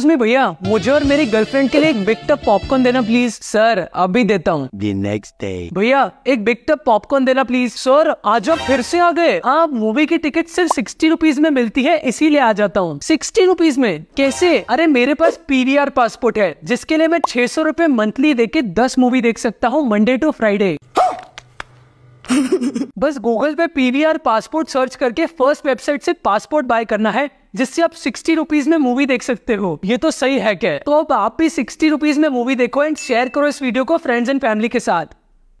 office भैया मुझे और मेरी गर्लफ्रेंड के लिए एक बिग टप पॉपकॉर्न देना प्लीज सर अभी देता हूँ नेक्स्ट डे भैया एक बिग टप पॉपकॉर्न देना प्लीज सर आज आप फिर से आ गए आप हाँ, मूवी की टिकट सिर्फ सिक्सटी रुपीज में मिलती है इसीलिए आ जाता हूँ सिक्सटी रुपीज में कैसे अरे मेरे पास पीडीआर पासपोर्ट है जिसके लिए मैं छह सौ रूपए मंथली देके दस मूवी देख सकता हूँ मंडे टू फ्राइडे बस गूगल पे पीवीआर पासपोर्ट सर्च करके फर्स्ट वेबसाइट से पासपोर्ट बाय करना है जिससे आप सिक्सटी रुपीज में मूवी देख सकते हो ये तो सही है क्या तो अब आप भी सिक्सटी रुपीज में मूवी देखो एंड शेयर करो इस वीडियो को फ्रेंड्स एंड फैमिली के साथ